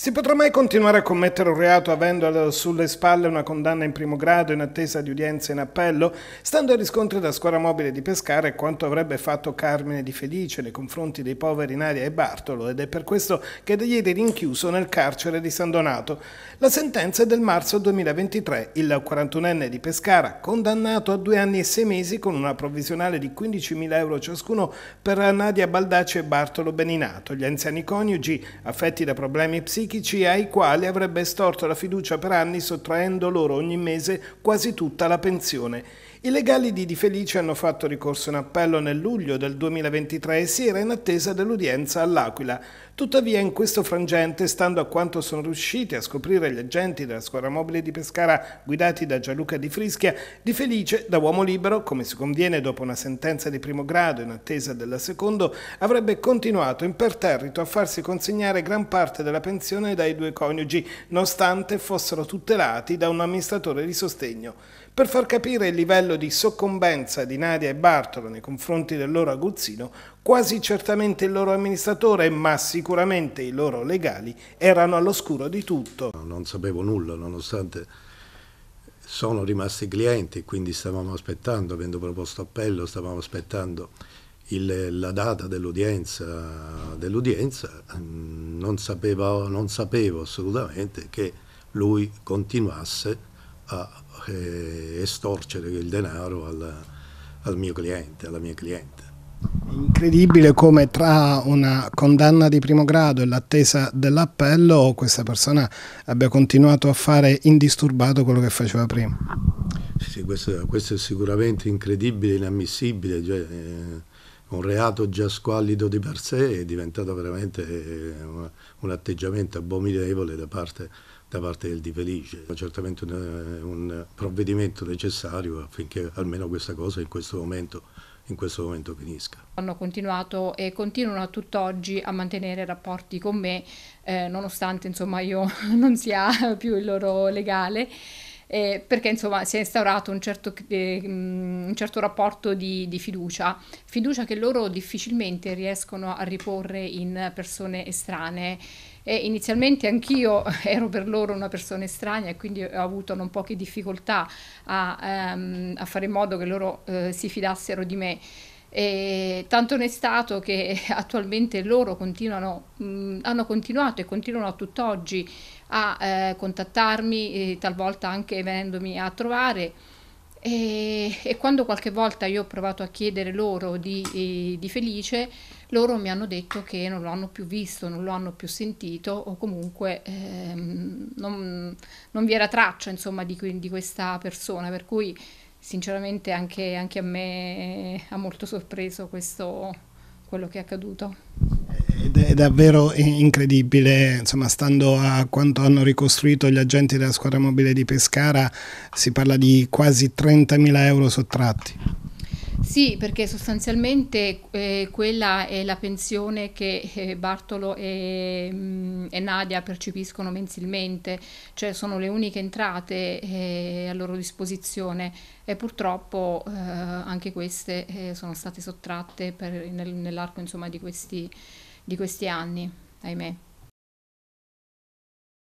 Si potrà mai continuare a commettere un reato avendo sulle spalle una condanna in primo grado in attesa di udienza in appello? Stando ai riscontri da scuola mobile di Pescara è quanto avrebbe fatto Carmine Di Felice nei confronti dei poveri Nadia e Bartolo ed è per questo che da ieri rinchiuso nel carcere di San Donato. La sentenza è del marzo 2023. Il 41enne di Pescara, condannato a due anni e sei mesi con una provvisionale di 15.000 euro ciascuno per Nadia Baldacci e Bartolo Beninato. Gli anziani coniugi, affetti da problemi psichici, psichici ai quali avrebbe storto la fiducia per anni sottraendo loro ogni mese quasi tutta la pensione. I legali di Di Felice hanno fatto ricorso in appello nel luglio del 2023 e si era in attesa dell'udienza all'Aquila. Tuttavia in questo frangente, stando a quanto sono riusciti a scoprire gli agenti della squadra mobile di Pescara guidati da Gianluca Di Frischia, Di Felice, da uomo libero, come si conviene dopo una sentenza di primo grado in attesa della secondo, avrebbe continuato imperterrito a farsi consegnare gran parte della pensione dai due coniugi, nonostante fossero tutelati da un amministratore di sostegno. Per far capire il livello livello di soccombenza di Nadia e Bartolo nei confronti del loro aguzzino, quasi certamente il loro amministratore, ma sicuramente i loro legali, erano all'oscuro di tutto. Non sapevo nulla, nonostante sono rimasti clienti, quindi stavamo aspettando, avendo proposto appello, stavamo aspettando il, la data dell'udienza, dell'udienza mm, non, non, sapevo assolutamente che lui continuasse a eh, estorcere il denaro alla, al mio cliente, alla mia cliente. Incredibile come tra una condanna di primo grado e l'attesa dell'appello questa persona abbia continuato a fare indisturbato quello che faceva prima. Sì, sì questo, questo, è sicuramente incredibile, inammissibile. Cioè, eh, un reato già squallido di per sé è diventato veramente eh, un, atteggiamento abominevole da parte, da parte del Di Felice. certamente un, eh, un, provvedimento necessario affinché almeno questa cosa in questo momento in questo momento finisca. Hanno continuato e continuano a tutt'oggi a mantenere rapporti con me, eh, nonostante insomma io non sia più il loro legale eh, perché insomma si è instaurato un certo, eh, mm, un certo rapporto di, di, fiducia, fiducia che loro difficilmente riescono a riporre in persone estranee. E inizialmente anch'io ero per loro una persona estranea e quindi ho avuto non poche difficoltà a, ehm, a fare in modo che loro eh, si fidassero di me. E tanto ne è stato che attualmente loro continuano, mh, hanno continuato e continuano a tutt'oggi a eh, contattarmi, eh, talvolta anche venendomi a trovare. E, e, quando qualche volta io ho provato a chiedere loro di, di, Felice, loro mi hanno detto che non lo hanno più visto, non lo hanno più sentito o comunque ehm, non, non, vi era traccia insomma, di, di questa persona, per cui sinceramente anche, anche a me ha molto sorpreso questo, quello che è accaduto. È davvero incredibile, insomma, stando a quanto hanno ricostruito gli agenti della squadra mobile di Pescara, si parla di quasi 30.000 euro sottratti. Sì, perché sostanzialmente eh, quella è la pensione che eh, Bartolo e, mh, mm, e, Nadia percepiscono mensilmente, cioè sono le uniche entrate eh, a loro disposizione e purtroppo eh, anche queste eh, sono state sottratte per, nel, nell'arco insomma, di, questi, di questi anni, ahimè.